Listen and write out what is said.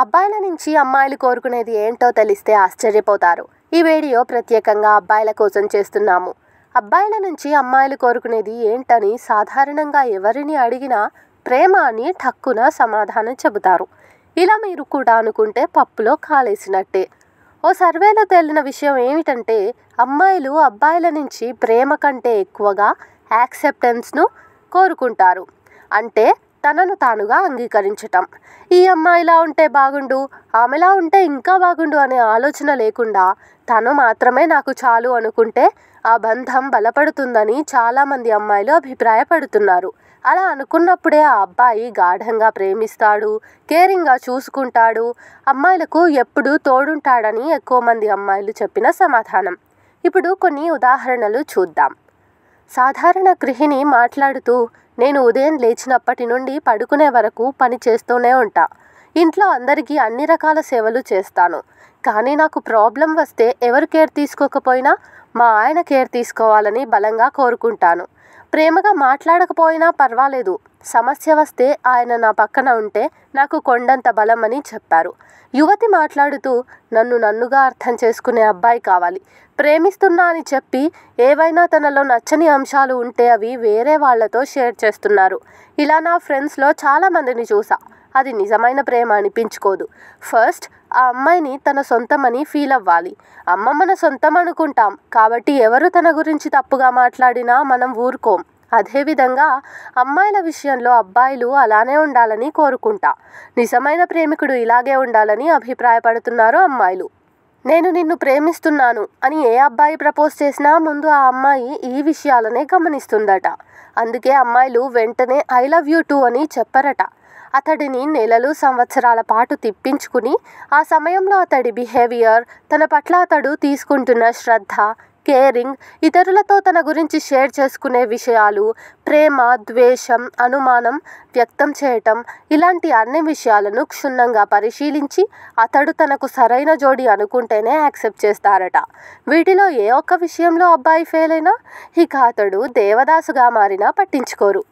అబ్బాయిల నుంచి అమ్మాయిలు కోరుకునేది ఏంటో తెలిస్తే ఆశ్చర్యపోతారు ఈ వీడియో ప్రత్యేకంగా అబ్బాయిల కోసం చేస్తున్నాము అబ్బాయిల నుంచి అమ్మాయిలు కోరుకునేది ఏంటని సాధారణంగా ఎవరిని అడిగినా ప్రేమ అని ఠక్కున సమాధానం చెబుతారు ఇలా మీరు కూడా అనుకుంటే పప్పులో కాలేసినట్టే ఓ సర్వేలో తేలిన విషయం ఏమిటంటే అమ్మాయిలు అబ్బాయిల నుంచి ప్రేమ కంటే ఎక్కువగా యాక్సెప్టెన్స్ను కోరుకుంటారు అంటే తనను తానుగా అంగీకరించటం ఈ అమ్మాయిలా ఉంటే బాగుండు ఆమెలా ఉంటే ఇంకా బాగుండు అనే ఆలోచన లేకుండా తను మాత్రమే నాకు చాలు అనుకుంటే ఆ బంధం బలపడుతుందని చాలామంది అమ్మాయిలు అభిప్రాయపడుతున్నారు అలా అనుకున్నప్పుడే ఆ అబ్బాయి గాఢంగా ప్రేమిస్తాడు కేరింగ్గా చూసుకుంటాడు అమ్మాయిలకు ఎప్పుడూ తోడుంటాడని ఎక్కువ మంది అమ్మాయిలు చెప్పిన సమాధానం ఇప్పుడు కొన్ని ఉదాహరణలు చూద్దాం సాధారణ గృహిణి మాట్లాడుతూ నేను ఉదయం లేచినప్పటి నుండి పడుకునే వరకు పని చేస్తూనే ఉంటా ఇంట్లో అందరికీ అన్ని రకాల సేవలు చేస్తాను కానీ నాకు ప్రాబ్లం వస్తే ఎవరు కేర్ తీసుకోకపోయినా మా ఆయన కేర్ తీసుకోవాలని బలంగా కోరుకుంటాను ప్రేమగా మాట్లాడకపోయినా పర్వాలేదు సమస్య వస్తే ఆయన నా పక్కన ఉంటే నాకు కొండంత బలమని చెప్పారు యువతి మాట్లాడుతూ నన్ను నన్నుగా అర్థం చేసుకునే అబ్బాయి కావాలి ప్రేమిస్తున్నా అని చెప్పి ఏవైనా తనలో నచ్చని అంశాలు ఉంటే అవి వేరే వాళ్లతో షేర్ చేస్తున్నారు ఇలా నా ఫ్రెండ్స్లో చాలామందిని చూసా అది నిజమైన ప్రేమ అనిపించుకోదు ఫస్ట్ ఆ అమ్మాయిని తన సొంతమని ఫీల్ అవ్వాలి అమ్మ మన సొంతం అనుకుంటాం కాబట్టి ఎవరు తన గురించి తప్పుగా మాట్లాడినా మనం ఊరుకోం అదేవిధంగా అమ్మాయిల విషయంలో అబ్బాయిలు అలానే ఉండాలని కోరుకుంటా నిజమైన ప్రేమికుడు ఇలాగే ఉండాలని అభిప్రాయపడుతున్నారు అమ్మాయిలు నేను నిన్ను ప్రేమిస్తున్నాను అని ఏ అబ్బాయి ప్రపోజ్ చేసినా ముందు ఆ అమ్మాయి ఈ విషయాలనే గమనిస్తుందట అందుకే అమ్మాయిలు వెంటనే ఐ లవ్ యూ టూ అని చెప్పరట అతడిని నెలలు సంవత్సరాల పాటు తిప్పించుకుని ఆ సమయంలో అతడి బిహేవియర్ తన పట్ల అతడు తీసుకుంటున్న శ్రద్ధ కేరింగ్ ఇతరులతో తన గురించి షేర్ చేసుకునే విషయాలు ప్రేమ ద్వేషం అనుమానం వ్యక్తం చేయటం ఇలాంటి అన్ని విషయాలను క్షుణ్ణంగా పరిశీలించి అతడు తనకు సరైన జోడి అనుకుంటేనే యాక్సెప్ట్ చేస్తారట వీటిలో ఏ ఒక్క విషయంలో అబ్బాయి ఫెయిల్ అయినా ఇక అతడు దేవదాసుగా మారినా పట్టించుకోరు